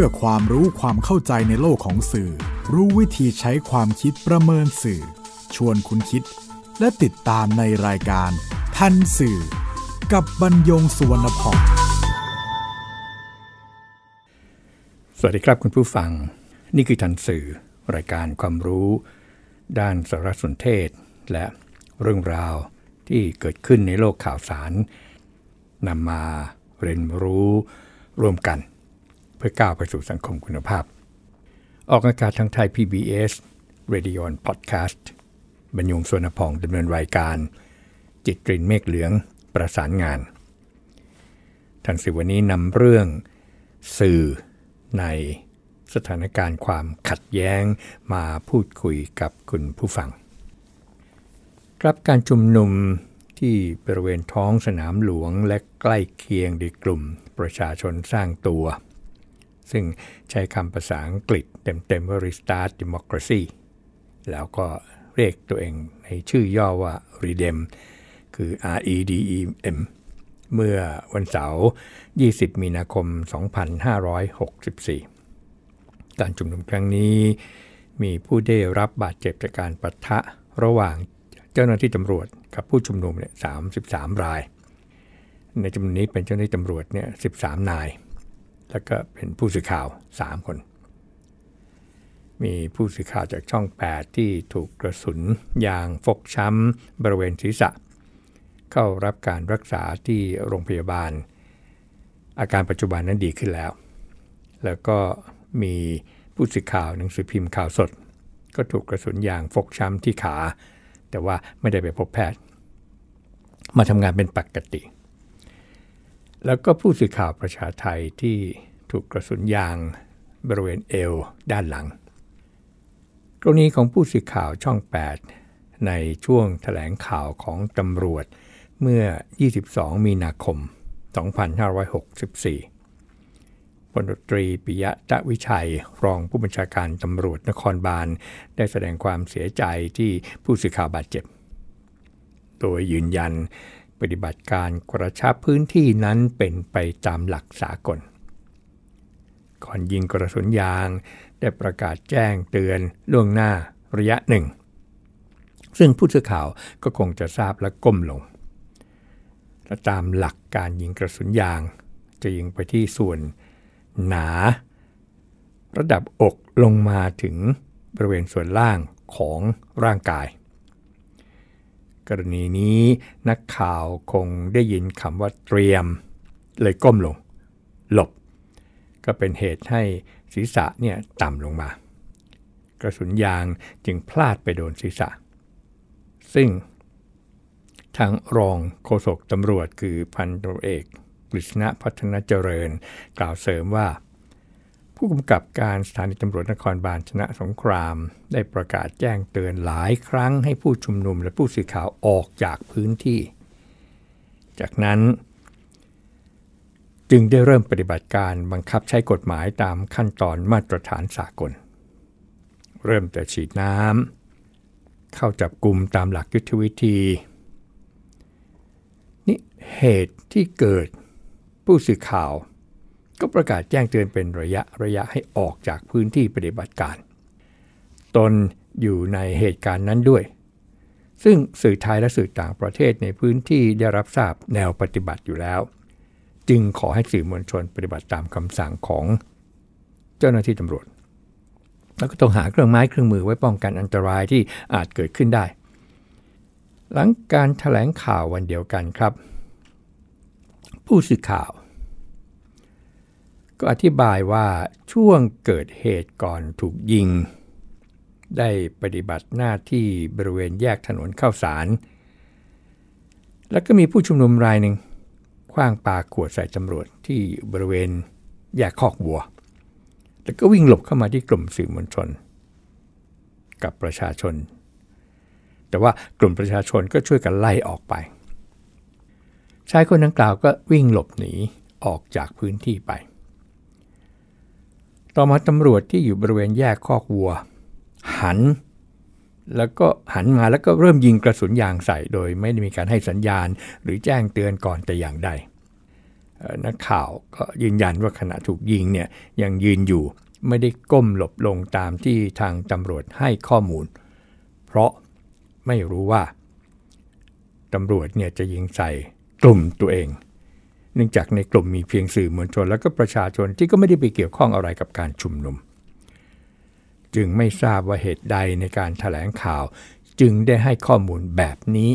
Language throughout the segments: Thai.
พื่อความรู้ความเข้าใจในโลกของสื่อ รู้วิธีใช้ความคิดประเมินสื่อ ชวนคุณคิด และติดตามในรายการทันสื่อกับบรรยงสุวรรณพงสวัสดีครับคุณผู้ฟัง นี่คือทันสื่อ รายการความรู้ ด้านสารสนเทศ และเรื่องราวที่เกิดขึ้นในโลกข่าวสารนำมาเรียนรู้ร่วมกันเพื่อก้าวไปสู่สังคมคุณภาพ ออกอากาศทางไทย PBS Radio on Podcast บรรยงสวนพองดำเนินรายการ จิตรินเมฆเหลืองประสานงานทางสื่อวันนี้นำเรื่อง สื่อในสถานการณ์ความขัดแย้งมาพูดคุยกับคุณผู้ฟัง รับการชุมนุมที่บริเวณท้องสนามหลวงและใกล้เคียงดีกลุ่มประชาชนสร้างตัวซึ่งใช้คำภาษาอังกฤษเต็ม ๆ ว่า Restart Democracy แล้วก็เรียกตัวเองในชื่อย่อว่า REDEM คือ REDEM เมื่อวันเสาร์20 มีนาคม 2564 การชุมนุมครั้งนี้ มีผู้ได้รับบาดเจ็บจากการปะทะระหว่างเจ้าหน้าที่ตำรวจกับผู้ชุมนุมเนี่ย33 ราย ในจำนวนนี้เป็นเจ้าหน้าที่ตำรวจเนี่ย13 นายแล้วก็เป็นผู้สื่อข่าว 3 คน มีผู้สื่อข่าวจากช่อง 8ที่ถูกกระสุนยางฟกช้ำบริเวณศีรษะ เข้ารับการรักษาที่โรงพยาบาล อาการปัจจุบันนั้นดีขึ้นแล้ว แล้วก็มีผู้สื่อข่าวหนังสือพิมพ์ข่าวสด ก็ถูกกระสุนยางฟกช้ำที่ขา แต่ว่าไม่ได้ไปพบแพทย์ มาทำงานเป็นปกติแล้วก็ผู้สื่อข่าวประชาไทยที่ถูกกระสุนยางบริเวณเอวด้านหลัง กรณีของผู้สื่อข่าวช่อง 8 ในช่วงถแถลงข่าวของตำรวจเมื่อ 22 มีนาคม 2564 พลตรีปิยะตะวิชัยรองผู้บัญชาการตำรวจนครบาลได้แสดงความเสียใจที่ผู้สื่อข่าวบาดเจ็บ โดยยืนยันปฏิบัติการกระชับพื้นที่นั้นเป็นไปตามหลักสากล ก่อนยิงกระสุนยาง ได้ประกาศแจ้งเตือนล่วงหน้าระยะหนึ่ง ซึ่งผู้สื่อข่าวก็คงจะทราบและก้มลง และตามหลักการยิงกระสุนยาง จะยิงไปที่ส่วนหนา ระดับอกลงมาถึงบริเวณส่วนล่างของร่างกายกรณีนี้นักข่าวคงได้ยินคำว่าเตรียม เลยก้มลง หลบ ก็เป็นเหตุให้ศีรษะเนี่ยต่ำลงมา กระสุนยางจึงพลาดไปโดนศีรษะ ซึ่งทางรองโฆษกตำรวจคือพันตรเอกกฤษณะพัฒนเจริญกล่าวเสริมว่าผู้กำกับการสถานีตำรวจนครบาลชนะสงครามได้ประกาศแจ้งเตือนหลายครั้งให้ผู้ชุมนุมและผู้สื่อข่าวออกจากพื้นที่ จากนั้น จึงได้เริ่มปฏิบัติการบังคับใช้กฎหมายตามขั้นตอนมาตรฐานสากล เริ่มแต่ฉีดน้ำเข้าจับกลุ่มตามหลักยุทธวิธีนี่เหตุที่เกิดผู้สื่อข่าวก็ประกาศแจ้งเตือนเป็นระยะระยะให้ออกจากพื้นที่ปฏิบัติการ ตนอยู่ในเหตุการณ์นั้นด้วย ซึ่งสื่อไทยและสื่อต่างประเทศในพื้นที่ได้รับทราบแนวปฏิบัติอยู่แล้ว จึงขอให้สื่อมวลชนปฏิบัติตามคำสั่งของเจ้าหน้าที่ตำรวจ แล้วก็ต้องหาเครื่องไม้เครื่องมือไว้ป้องกันอันตรายที่อาจเกิดขึ้นได้ หลังการถแถลงข่าววันเดียวกันครับ ผู้สื่อข่าวก็อธิบายว่าช่วงเกิดเหตุก่อนถูกยิงได้ปฏิบัติหน้าที่บริเวณแยกถนนเข้าสาร แล้วก็มีผู้ชุมนุมรายหนึ่งคว้างปาขวดใส่ตำรวจที่บริเวณแยกคอกวัว แล้วก็วิ่งหลบเข้ามาที่กลุ่มสื่อมวลชน กับประชาชน แต่ว่ากลุ่มประชาชนก็ช่วยกันไล่ออกไป ชายคนดังกล่าวก็วิ่งหลบหนีออกจากพื้นที่ไปต่อมาตำรวจที่อยู่บริเวณแยกคอกวัว หัน แล้วก็หันมาแล้วก็เริ่มยิงกระสุนยางใส่โดยไม่ได้มีการให้สัญญาณ หรือแจ้งเตือนก่อนแต่อย่างใดนักข่าวก็ยืนยันว่าขณะถูกยิงเนี่ยยังยืนอยู่ไม่ได้ก้มหลบลงตามที่ทางตำรวจให้ข้อมูล เพราะไม่รู้ว่าตำรวจเนี่ยจะยิงใส่กลุ่มตัวเองเนื่องจากในกลุ่มมีเพียงสื่อมวลชน และก็ประชาชนที่ก็ไม่ได้ไปเกี่ยวข้องอะไรกับการชุมนุม จึงไม่ทราบว่าเหตุใดในการถแถลงข่าวจึงได้ให้ข้อมูลแบบนี้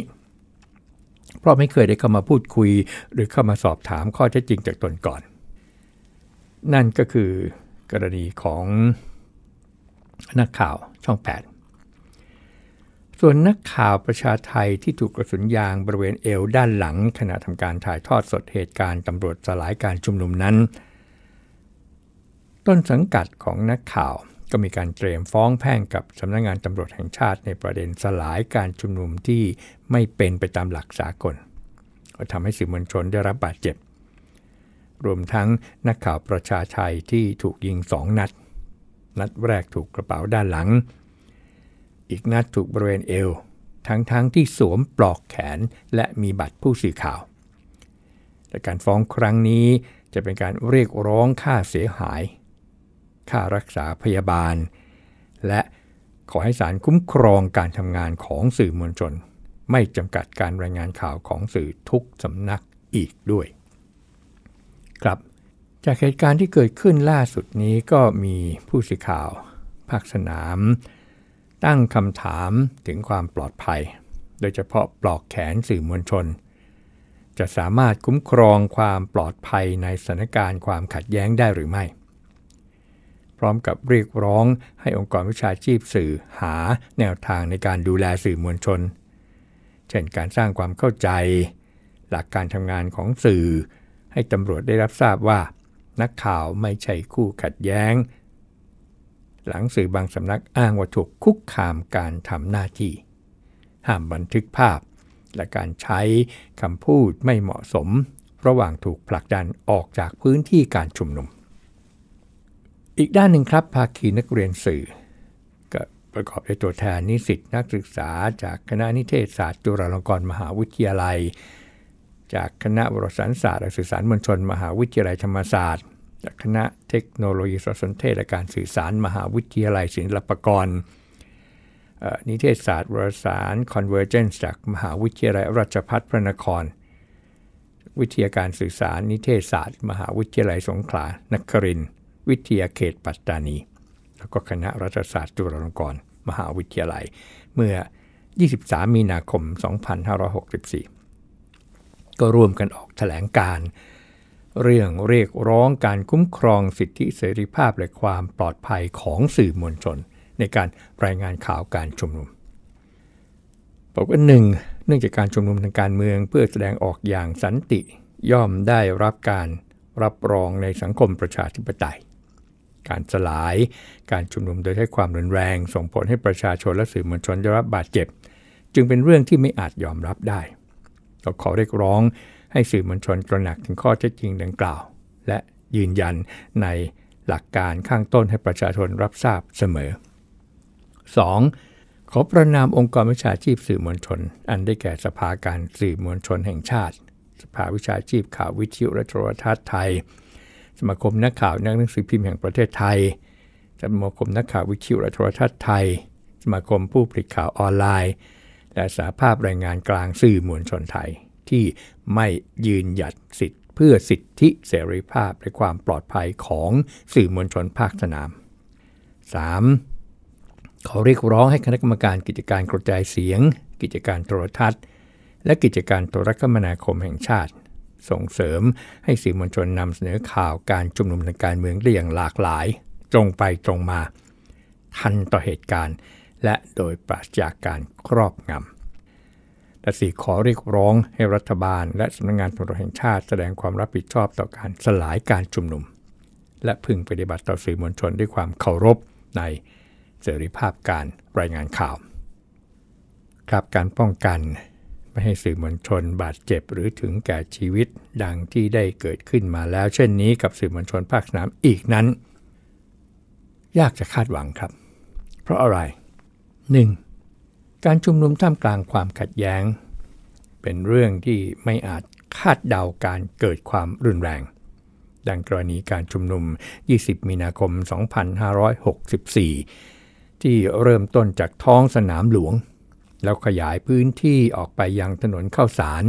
เพราะไม่เคยได้เข้ามาพูดคุย หรือเข้ามาสอบถามข้อเท็จจริงจากตนก่อน นั่นก็คือ กรณีของนักข่าวช่อง8ส่วนนักข่าวประชาไทยที่ถูกกระสุนยางบริเวณเอวด้านหลัง ขณะทำการถ่ายทอดสดเหตุการณ์ตำรวจสลายการชุมนุมนั้น ต้นสังกัดของนักข่าวก็มีการเตรียมฟ้องแพ่งกับสำนักงงานตำรวจแห่งชาติในประเด็นสลายการชุมนุมที่ไม่เป็นไปตามหลักสากลก็ทำให้สื่อมวลชนได้รับบาดเจ็บ รวมทั้งนักข่าวประชาไทยที่ถูกยิงสองนัด นัดแรกถูกกระเป๋าด้านหลังอีก นัดถูกบริเวณเอวทั้งๆทที่สวมปลอกแขนและมีบัตรผู้สื่อข่าวแต่การฟ้องครั้งนี้จะเป็นการเรียกร้องค่าเสียหาย ค่ารักษาพยาบาล และขอให้ศาลคุ้มครองการทำงานของสื่อมวลชน ไม่จำกัดการรายงานข่าวของสื่อทุกสำนักอีกด้วย ครับ จากเหตุการณ์ที่เกิดขึ้นล่าสุดนี้ก็มีผู้สื่อข่าวภาคสนามตั้งคำถามถึงความปลอดภัย โดยเฉพาะปลอกแขนสื่อมวลชน จะสามารถคุ้มครองความปลอดภัยในสถานการณ์ความขัดแย้งได้หรือไม่ พร้อมกับเรียกร้องให้องค์กรวิชาชีพสื่อหาแนวทางในการดูแลสื่อมวลชน เช่นการสร้างความเข้าใจ หลักการทำงานของสื่อให้ตำรวจได้รับทราบว่า นักข่าวไม่ใช่คู่ขัดแย้งหลังสื่อบางสำนักอ้างว่าถูกคุกคามการทำหน้าที่ห้ามบันทึกภาพและการใช้คำพูดไม่เหมาะสมระหว่างถูกผลักดันออกจากพื้นที่การชุมนุม อีกด้านหนึ่งครับภาคีนักเรียนสื่อ ก็ประกอบด้วยตัวแทน นิสิตนักศึกษาจากคณะนิเทศศาสตร์ จุฬาลงกรณ์มหาวิทยาลัย จากคณะวรสารศาสตร์และสื่อสารมวลชนมหาวิทยาลัยธรรมศาสตร์จากคณะเทคโนโลยีสารสนเทศและการสื่อสารมหาวิทยาลัยศิลปากรนิเทศศาสตร์วารสาร Convergence จากมหาวิทยาลัยราชภัฏพระนคร วิทยาการสื่อสาร นิเทศศาสตร์ มหาวิทยาลัยสงขลานครินวิทยาเขตปัตตานี แล้วก็คณะรัฐศาสตร์ จุฬาลงกรณ์มหาวิทยาลัย เมื่อ 23มีนาคม2564ก็ร่วมกันออกแถลงการเรื่องเรียกร้องการคุ้มครองสิทธิเสรีภาพและความปลอดภัยของสื่อมวลชน ในการรายงานข่าวการชุมนุมบอกว่าหนึ่งเนื่องจากการชุมนุมทางการเมืองเพื่อแสดงออกอย่างสันติ ย่อมได้รับการรับรองในสังคมประชาธิปไตย การสลายการชุมนุมโดยใช้ความรุนแรงส่งผลให้ประชาชนและสื่อมวลชนได้รับบาดเจ็บ จึงเป็นเรื่องที่ไม่อาจยอมรับได้เราขอเรียกร้องให้สื่อมวลชนตระหนักถึงข้อเท็จจริงดังกล่าว และยืนยันในหลักการ ข้างต้นให้ประชาชนรับทราบเสมอ 2. ขอประนามองค์กรวิชาชีพสื่อมวลชนอันได้แก่สภาการสื่อมวลชนแห่งชาติ สภาวิชาชีพข่าววิทยุและโทรทัศน์ไทย สมาคมนักข่าว นักหนังสือพิมพ์แห่งประเทศไทยสมาคมนักข่าววิทยุและโทรทัศน์ไทย สมาคมผู้ผลิตข่าวออนไลน์ และสาภาพแรงงานกลางสื่อมวลชนไทยที่ไม่ยืนหยัดสิทธิเพื่อสิทธิเสรีภาพและความปลอดภัยของสื่อมวลชนภาคสนาม 3. ขอเรียกร้องให้คณะกรรมการกิจการกระจายเสียง กิจการโทรทัศน์ และกิจการโทรคมนาคมแห่งชาติ ส่งเสริมให้สื่อมวลชนนำเสนอข่าวการชุมนุมทางการเมืองได้อย่างหลากหลาย ตรงไปตรงมา ทันต่อเหตุการณ์ และโดยปราศจากการครอบงำและสี่ขอเรียกร้องให้รัฐบาล และสำนักงงานตำรวจแห่งชาติแสดงความรับผิดชอบต่อการสลายการชุมนุม และพึงปฏิบัติต่อสื่อมวลชนด้วยความเคารพในเสรีภาพการรายงานข่าว ครับการป้องกันไม่ให้สื่อมวลชนบาดเจ็บหรือถึงแก่ชีวิตดังที่ได้เกิดขึ้นมาแล้ว เช่นนี้กับสื่อมวลชนภาคสนามอีกนั้น ยากจะคาดหวังครับ เพราะอะไร 1. การชุมนุมท่ามกลางความขัดแย้ง เป็นเรื่องที่ไม่อาจคาดเดาการเกิดความรุนแรง ดังกรณีการชุมนุม 20มีนาคม2564ที่เริ่มต้นจากท้องสนามหลวง แล้วขยายพื้นที่ออกไปยังถนนเข้าสาร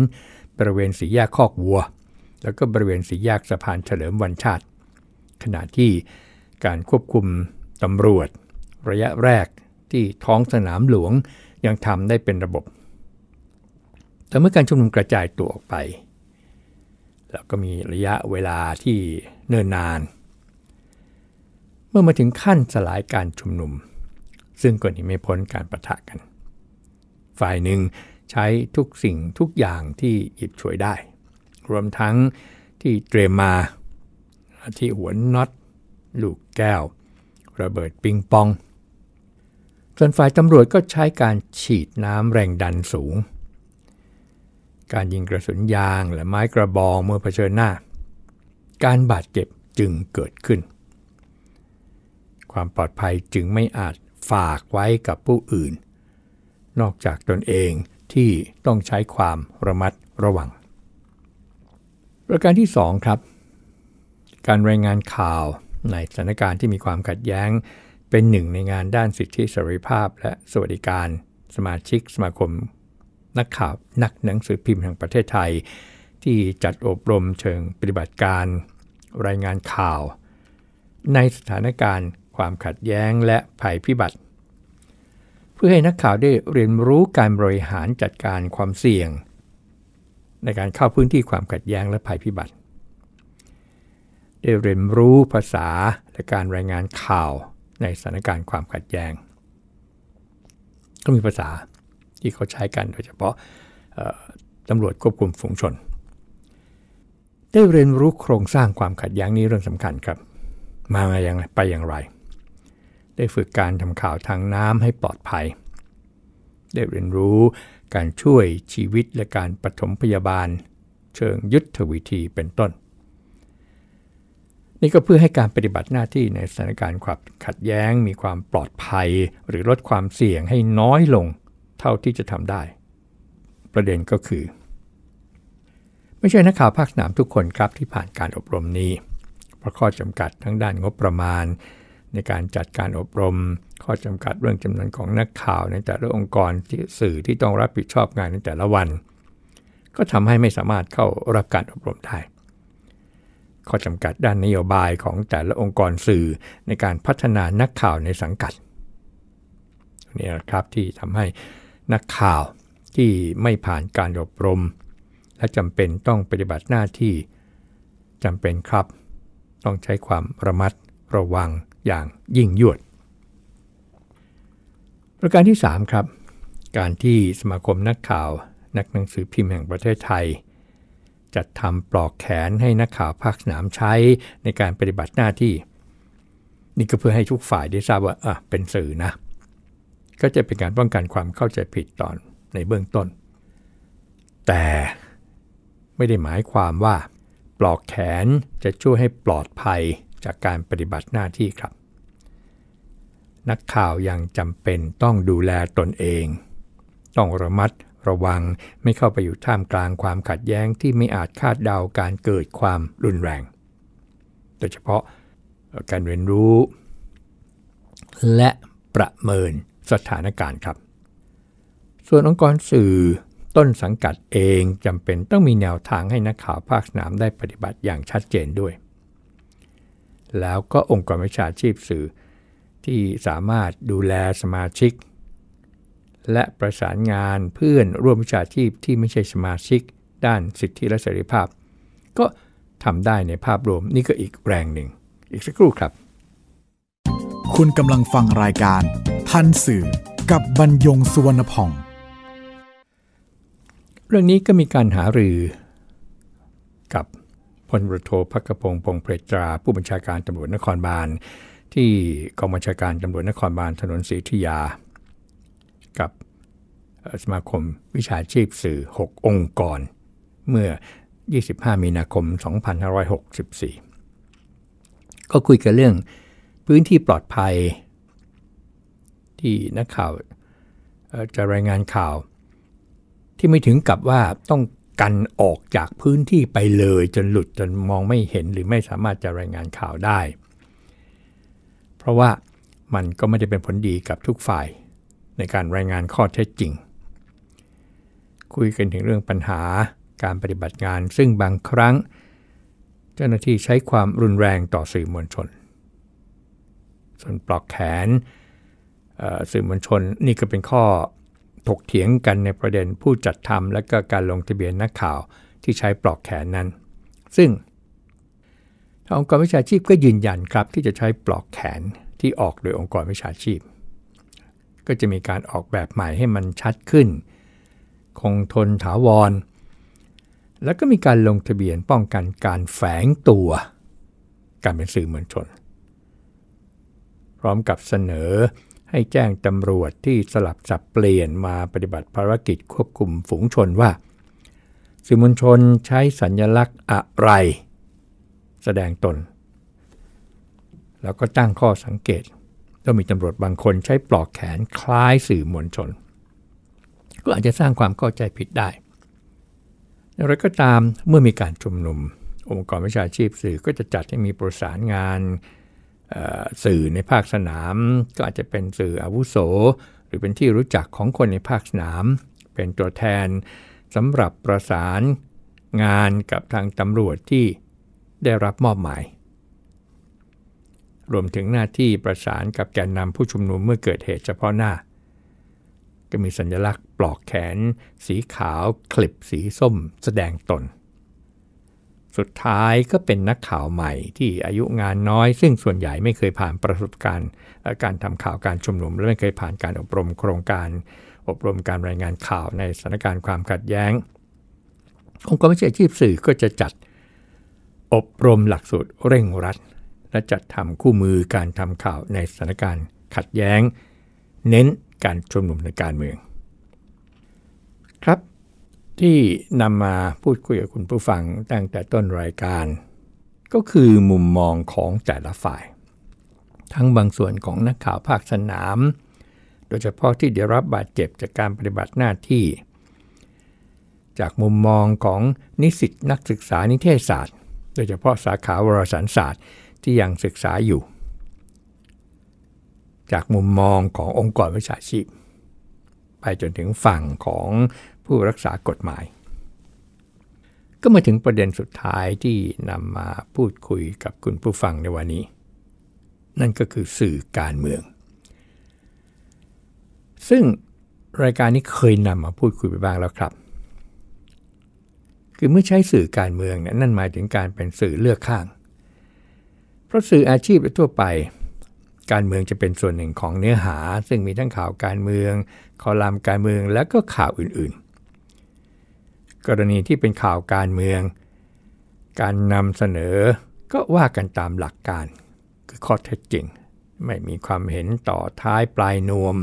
บริเวณสีแยกคอกวัว แล้วก็บริเวณสีแยกสะพานเฉลิมวันชาติขณะที่การควบคุมตำรวจระยะแรกที่ท้องสนามหลวงยังทำได้เป็นระบบ แต่เมื่อการชุมนุมกระจายตัวออกไป แล้วก็มีระยะเวลาที่เนิ่นนาน เมื่อมาถึงขั้นสลายการชุมนุม ซึ่งก็หนีไม่พ้นการประทะกัน ฝ่ายหนึ่งใช้ทุกสิ่งทุกอย่างที่หยิบฉวยได้ รวมทั้งที่เตรียมมา ที่หัวน็อตลูกแก้ว ระเบิดปิงปองส่วนฝ่ายตำรวจก็ใช้การฉีดน้ำแรงดันสูง การยิงกระสุนยาง และไม้กระบองเมื่อเผชิญหน้า การบาดเจ็บจึงเกิดขึ้น ความปลอดภัยจึงไม่อาจฝากไว้กับผู้อื่น นอกจากตนเองที่ต้องใช้ความระมัดระวัง ประการที่ 2 ครับ การรายงานข่าวในสถานการณ์ที่มีความขัดแย้งเป็นหนึ่งในงานด้านสิทธิเสรีภาพและสวัสดิการ สมาชิกสมาคมนักข่าวนักหนังสือพิมพ์แห่งประเทศไทย ที่จัดอบรมเชิงปฏิบัติการรายงานข่าวในสถานการณ์ความขัดแย้งและภัยพิบัติ เพื่อให้นักข่าวได้เรียนรู้การบริหารจัดการความเสี่ยง ในการเข้าพื้นที่ความขัดแย้งและภัยพิบัติ ได้เรียนรู้ภาษาและการรายงานข่าวในสถานการณ์ความขัดแย้งก็มีภาษาที่เขาใช้กันโดยเฉพาะตำรวจควบคุมฝูงชน ได้เรียนรู้โครงสร้างความขัดแย้งนี้เรื่องสำคัญครับ มาอย่างไรไปอย่างไร ได้ฝึกการทำข่าวทางน้ำให้ปลอดภัย ได้เรียนรู้การช่วยชีวิตและการปฐมพยาบาลเชิงยุทธวิธีเป็นต้นนี่ก็เพื่อให้การปฏิบัติหน้าที่ในสถานการณ์ความขัดแย้งมีความปลอดภัย หรือลดความเสี่ยงให้น้อยลงเท่าที่จะทำได้ ประเด็นก็คือ ไม่ใช่นักข่าวภาคสนามทุกคนครับ ที่ผ่านการอบรมนี้เพราะข้อจำกัดทั้งด้านงบประมาณ ในการจัดการอบรม ข้อจำกัดเรื่องจำนวนของนักข่าวในแต่ละองค์กรที่สื่อที่ต้องรับผิดชอบงานในแต่ละวัน ก็ทำให้ไม่สามารถเข้ารับการอบรมได้ข้อจำกัดด้านนโยบายของแต่ละองค์กรสื่อในการพัฒนานักข่าวในสังกัดนี่นะครับที่ทำให้นักข่าวที่ไม่ผ่านการอบรม และจำเป็นต้องปฏิบัติหน้าที่จำเป็นครับต้องใช้ความระมัดระวังอย่างยิ่งยวดประการที่ 3 ครับ การที่สมาคมนักข่าว นักหนังสือพิมพ์แห่งประเทศไทยจัดทำปลอกแขนให้นักข่าวภาคสนามใช้ในการปฏิบัติหน้าที่ นี่ก็เพื่อให้ทุกฝ่ายได้ทราบว่าอ่ะเป็นสื่อนะ ก็จะเป็นการป้องกันความเข้าใจผิดตอนในเบื้องต้น แต่ไม่ได้หมายความว่า ปลอกแขนจะช่วยให้ปลอดภัยจากการปฏิบัติหน้าที่ครับ นักข่าวยังจำเป็นต้องดูแลตนเอง ต้องระมัดระวังไม่เข้าไปอยู่ท่ามกลางความขัดแย้งที่ไม่อาจคาดเดาการเกิดความรุนแรง โดยเฉพาะการเรียนรู้และประเมินสถานการณ์ครับ ส่วนองค์กรสื่อต้นสังกัดเองจำเป็นต้องมีแนวทางให้นักข่าวภาคสนามได้ปฏิบัติอย่างชัดเจนด้วย แล้วก็องค์กรวิชาชีพสื่อที่สามารถดูแลสมาชิกและประสานงานเพื่อนร่วมวิชาชีพที่ไม่ใช่สมาชิก ด้านสิทธิและเสรีภาพ ก็ทำได้ในภาพรวมนี่ก็อีกแรงหนึ่ง อีกสักครู่ครับ คุณกำลังฟังรายการทันสื่อกับบรรยงสุวรรณพองเรื่องนี้ก็มีการหารือ กับพลรโทพักพงศ์พงเพตรา ผู้บัญชาการตำรวจนครบาลที่กองบัญชาการตำรวจนครบาลถนนศรีธิยากับสมาคมวิชาชีพสื่อ 6 องค์กร เมื่อ 25มีนาคม 2564 ก็คุยกันเรื่องพื้นที่ปลอดภัย ที่นักข่าวจะรายงานข่าว ที่ไม่ถึงกับว่าต้องกันออกจากพื้นที่ไปเลยจนหลุดจนมองไม่เห็นหรือไม่สามารถจะรายงานข่าวได้ เพราะว่ามันก็ไม่ได้เป็นผลดีกับทุกฝ่ายในการรายงานข้อเท็จจริง คุยกันถึงเรื่องปัญหาการปฏิบัติงาน ซึ่งบางครั้ง เจ้าหน้าที่ใช้ความรุนแรงต่อสื่อมวลชนส่วนปลอกแขนสื่อมวลชนนี่ก็เป็นข้อถกเถียงกันในประเด็นผู้จัดทำและก็การลงทะเบียนนักข่าวที่ใช้ปลอกแขนนั้น ซึ่งองค์กรวิชาชีพก็ยืนยันครับที่จะใช้ปลอกแขนที่ออกโดยองค์กรวิชาชีพก็จะมีการออกแบบใหม่ให้มันชัดขึ้น คงทนถาวร แล้วก็มีการลงทะเบียนป้องกันการแฝงตัวการเป็นสื่อมวลชน พร้อมกับเสนอให้แจ้งตำรวจที่สลับสับเปลี่ยนมาปฏิบัติภารกิจควบคุมฝูงชนว่า สื่อมวลชนใช้สัญญลักษณ์อะไร แสดงตน แล้วก็ตั้งข้อสังเกตก็มีตำรวจบางคนใช้ปลอกแขนคล้ายสื่อมวลชน ก็อาจจะสร้างความเข้าใจผิดได้อย่างไรก็ตามเมื่อมีการชุมนุม องค์กรวิชาชีพสื่อก็จะจัดให้มีประสานงานสื่อในภาคสนาม ก็อาจจะเป็นสื่ออาวุโส หรือเป็นที่รู้จักของคนในภาคสนาม เป็นตัวแทนสำหรับประสานงานกับทางตำรวจที่ได้รับมอบหมายรวมถึงหน้าที่ประสานกับแกนนำผู้ชุมนุมเมื่อเกิดเหตุเฉพาะหน้าก็มีสัญลักษณ์ปลอกแขน สีขาวคลิปสีส้ม แสดงตน สุดท้ายก็เป็นนักข่าวใหม่ที่อายุงานน้อย ซึ่งส่วนใหญ่ไม่เคยผ่านประสบการณ์การทำข่าวการชุมนุมและไม่เคยผ่านการอบรมโครงการ อบรมการรายงานข่าวในสถานการณ์ความขัดแย้งองค์กรวิชาชีพสื่อก็จะจัดอบรมหลักสูตรเร่งรัดและจัดทำคู่มือการทำข่าวในสถานการณ์ขัดแย้ง เน้นการชุมนุมในการเมือง ครับ ที่นำมาพูดคุยกับคุณผู้ฟังตั้งแต่ต้นรายการ ก็คือมุมมองของแต่ละฝ่าย ทั้งบางส่วนของนักข่าวภาคสนาม โดยเฉพาะที่ได้รับบาดเจ็บจากการปฏิบัติหน้าที่ จากมุมมองของนิสิตนักศึกษานิเทศศาสตร์ โดยเฉพาะสาขาวารสารศาสตร์ที่ยังศึกษาอยู่ จากมุมมองขององค์กรวิชาชีพ ไปจนถึงฝั่งของผู้รักษากฎหมาย ก็มาถึงประเด็นสุดท้ายที่นำมาพูดคุยกับคุณผู้ฟังในวันนี้ นั่นก็คือสื่อการเมือง ซึ่งรายการนี้เคยนำมาพูดคุยไปบ้างแล้วครับ คือเมื่อใช้สื่อการเมืองเนี่ยนั่นหมายถึงการเป็นสื่อเลือกข้างเพราะสื่ออาชีพโดยทั่วไป การเมืองจะเป็นส่วนหนึ่งของเนื้อหา ซึ่งมีทั้งข่าวการเมือง คอลัมน์การเมืองและก็ข่าวอื่น ๆ กรณีที่เป็นข่าวการเมือง การนำเสนอก็ว่ากันตามหลักการ คือข้อเท็จจริงไม่มีความเห็นต่อท้ายปลายนวม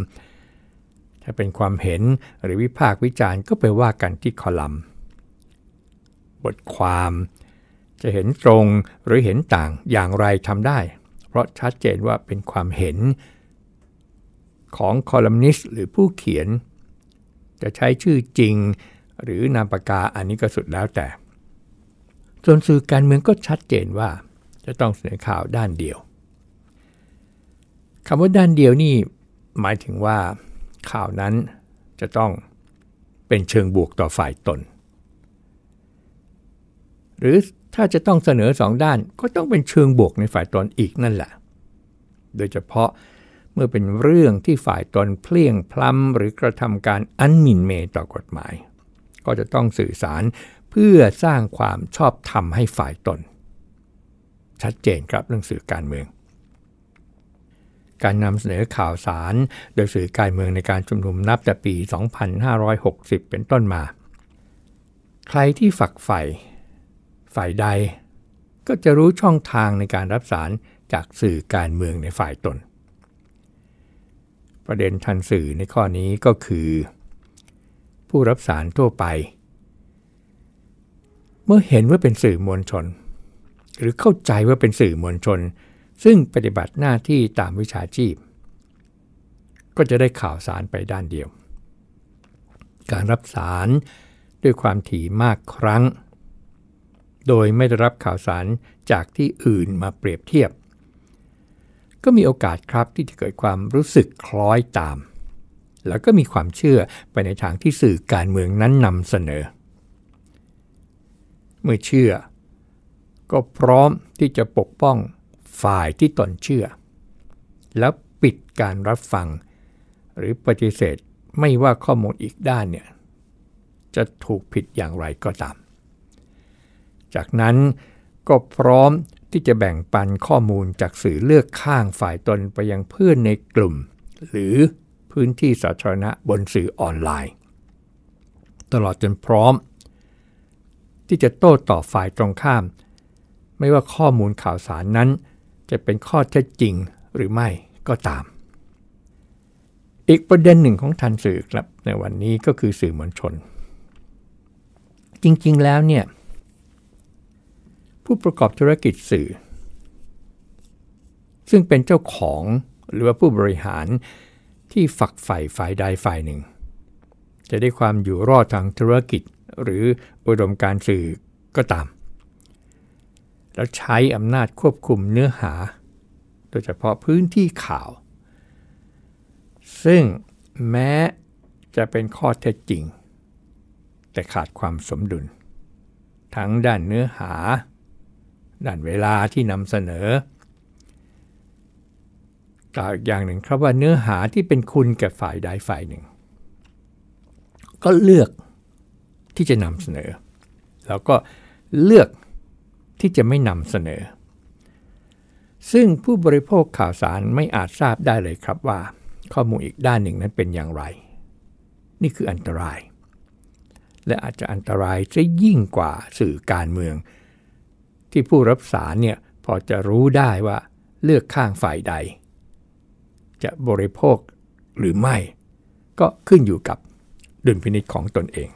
ถ้าเป็นความเห็นหรือวิพากษ์วิจารณ์ก็ไปว่ากันที่คอลัมน์บทความจะเห็นตรงหรือเห็นต่างอย่างไรทำได้ เพราะชัดเจนว่าเป็นความเห็นของคอลัมนิสต์หรือผู้เขียน จะใช้ชื่อจริงหรือนามปากกาอันนี้ก็สุดแล้วแต่ ส่วนสื่อการเมืองก็ชัดเจนว่า จะต้องเสนอข่าวด้านเดียวคำว่าด้านเดียวนี่หมายถึงว่า ข่าวนั้นจะต้องเป็นเชิงบวกต่อฝ่ายตนหรือถ้าจะต้องเสนอสองด้านก็ต้องเป็นเชิงบวกในฝ่ายตนอีกนั่นแหละ โดยเฉพาะเมื่อเป็นเรื่องที่ฝ่ายตนเพลียงพล้ำหรือกระทำการอันหมิ่นเมต่อกฎหมาย ก็จะต้องสื่อสารเพื่อสร้างความชอบธรรมให้ฝ่ายตน ชัดเจนครับเรื่องสื่อการเมือง การนำเสนอข่าวสารโดยสื่อการเมืองในการชุมนุมนับแต่ปี 2560 เป็นต้นมา ใครที่ฝักใฝ่ฝ่ายใดก็จะรู้ช่องทางในการรับสารจากสื่อการเมืองในฝ่ายตน ประเด็นทันสื่อในข้อนี้ก็คือ ผู้รับสารทั่วไป เมื่อเห็นว่าเป็นสื่อมวลชน หรือเข้าใจว่าเป็นสื่อมวลชน ซึ่งปฏิบัติหน้าที่ตามวิชาชีพ ก็จะได้ข่าวสารไปด้านเดียว การรับสารด้วยความถี่มากครั้งโดยไม่ได้รับข่าวสารจากที่อื่นมาเปรียบเทียบ ก็มีโอกาสครับที่จะเกิดความรู้สึกคล้อยตาม แล้วก็มีความเชื่อไปในทางที่สื่อการเมืองนั้นนำเสนอ เมื่อเชื่อก็พร้อมที่จะปกป้องฝ่ายที่ตนเชื่อ แล้วปิดการรับฟังหรือปฏิเสธไม่ว่าข้อมูลอีกด้านเนี่ยจะถูกผิดอย่างไรก็ตามจากนั้นก็พร้อมที่จะแบ่งปันข้อมูลจากสื่อเลือกข้างฝ่ายตนไปยังเพื่อนในกลุ่ม หรือพื้นที่สาธารณะบนสื่อออนไลน์ ตลอดจนพร้อม ที่จะโต้ตอบฝ่ายตรงข้าม ไม่ว่าข้อมูลข่าวสารนั้น จะเป็นข้อเท็จจริงหรือไม่ก็ตาม อีกประเด็นหนึ่งของทันสื่อครับในวันนี้ก็คือสื่อมวลชน จริงๆ แล้วเนี่ยผู้ประกอบธุรกิจสื่อ ซึ่งเป็นเจ้าของหรือว่าผู้บริหารที่ฝักใฝ่ฝ่ายใดฝ่ายหนึ่ง จะได้ความอยู่รอดทางธุรกิจหรืออุดมการสื่อก็ตาม แล้วใช้อำนาจควบคุมเนื้อหา โดยเฉพาะพื้นที่ข่าว ซึ่งแม้จะเป็นข้อเท็จจริง แต่ขาดความสมดุล ทั้งด้านเนื้อหาด้านเวลาที่นำเสนอกล่าวอีกอย่างหนึ่งครับว่าเนื้อหาที่เป็นคุณกับฝ่ายใดฝ่ายหนึ่ง ก็เลือกที่จะนำเสนอ แล้วก็เลือกที่จะไม่นำเสนอ ซึ่งผู้บริโภคข่าวสารไม่อาจทราบได้เลยครับว่า ข้อมูลอีกด้านหนึ่งนั้นเป็นอย่างไร นี่คืออันตราย และอาจจะอันตรายจะยิ่งกว่าสื่อการเมืองที่ผู้รับสารเนี่ยพอจะรู้ได้ว่าเลือกข้างฝ่ายใด จะบริโภคหรือไม่ก็ขึ้นอยู่กับดุลพินิจของตนเอง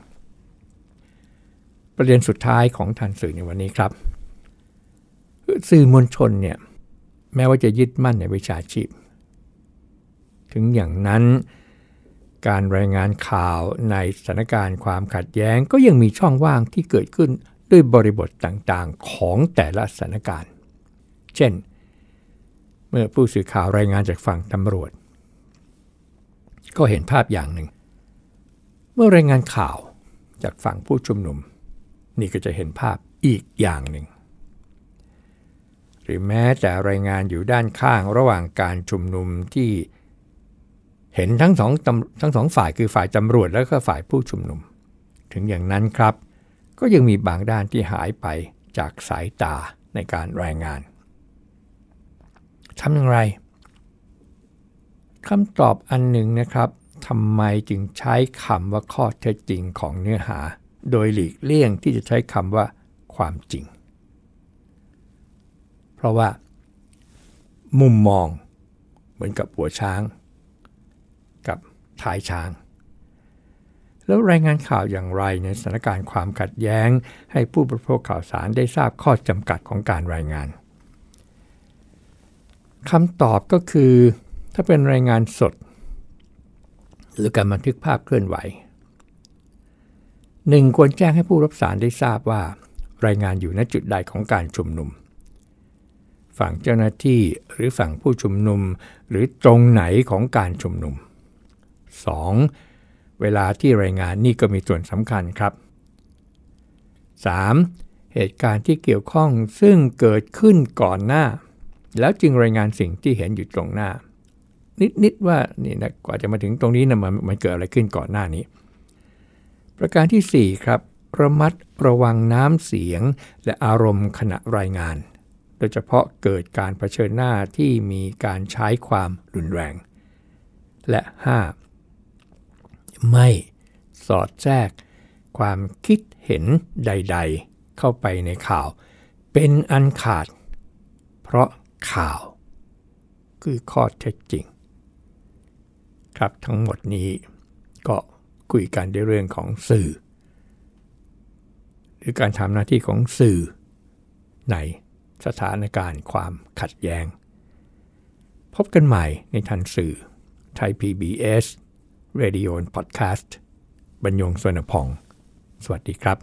ประเด็นสุดท้ายของทางสื่อในวันนี้ครับ สื่อมวลชนเนี่ยแม้ว่าจะยึดมั่นในวิชาชีพ ถึงอย่างนั้นการรายงานข่าวในสถานการณ์ความขัดแย้งก็ยังมีช่องว่างที่เกิดขึ้นด้วยบริบทต่างๆของแต่ละสถานการณ์ เช่น เมื่อผู้สื่อข่าวรายงานจากฝั่งตำรวจ ก็เห็นภาพอย่างหนึ่ง เมื่อรายงานข่าวจากฝั่งผู้ชุมนุม นี่ก็จะเห็นภาพอีกอย่างหนึ่ง หรือแม้แต่รายงานอยู่ด้านข้างระหว่างการชุมนุมที่เห็นทั้งสองทั้งสองฝ่ายคือฝ่ายตำรวจแล้วก็ฝ่ายผู้ชุมนุม ถึงอย่างนั้นครับก็ยังมีบางด้านที่หายไปจากสายตาในการรายงาน ทำอย่างไร คำตอบอันหนึ่งนะครับทำไมจึงใช้คำว่าข้อเท็จจริงของเนื้อหา โดยหลีกเลี่ยงที่จะใช้คำว่าความจริง เพราะว่ามุมมองเหมือนกับหัวช้าง กับท้ายช้างแล้วรายงานข่าวอย่างไรในสถานการณ์ความขัดแย้งให้ผู้บริโภคข่าวสารได้ทราบข้อจำกัดของการรายงานคำตอบก็คือ ถ้าเป็นรายงานสด หรือการบันทึกภาพเคลื่อนไหวหนึ่งควรแจ้งให้ผู้รับสารได้ทราบว่า รายงานอยู่ณจุดใดของการชุมนุม ฝั่งเจ้าหน้าที่หรือฝั่งผู้ชุมนุมหรือตรงไหนของการชุมนุม 2. เวลาที่รายงานนี่ก็มีส่วนสำคัญครับ 3. เหตุการณ์ที่เกี่ยวข้องซึ่งเกิดขึ้นก่อนหน้า แล้วจึงรายงานสิ่งที่เห็นอยู่ตรงหน้า นิดๆว่านี่นะกว่าจะมาถึงตรงนี้นะมันมันเกิดอะไรขึ้นก่อนหน้านี้ ประการที่ 4 ครับระมัดระวังน้ำเสียง และอารมณ์ขณะรายงาน โดยเฉพาะเกิดการเผชิญหน้าที่มีการใช้ความรุนแรง และ 5ไม่สอดแทรก ความคิดเห็นใด ๆ เข้าไปในข่าว เป็นอันขาด เพราะข่าว คือข้อเท็จจริงครับทั้งหมดนี้ก็คุยกันในเรื่องของสื่อ หรือการทำหน้าที่ของสื่อในสถานการณ์ความขัดแย้งพบกันใหม่ในทันสื่อไทย PBS เรดิโอนพอดแคสต์บรรยงสวนพอง สวัสดีครับ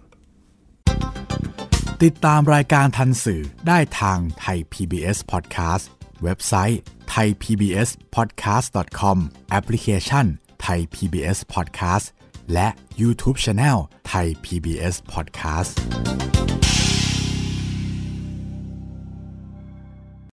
ติดตามรายการทันสื่อได้ทางไทย PBS Podcast เว็บไซต์ thaipbspodcast.com แอปพลิเคชัน Thai PBS Podcast และ YouTube Channel Thai PBS Podcast